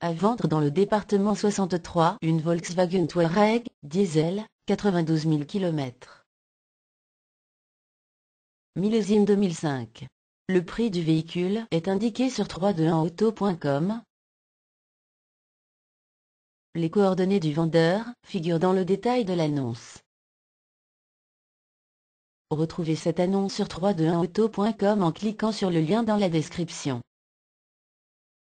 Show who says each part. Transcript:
Speaker 1: À vendre dans le département 63 une Volkswagen Touareg, diesel, 92 000 km. Millésime 2005. Le prix du véhicule est indiqué sur 321auto.com.
Speaker 2: Les coordonnées du vendeur figurent dans le détail de l'annonce. Retrouvez cette annonce sur 321auto.com en cliquant sur le lien dans la description.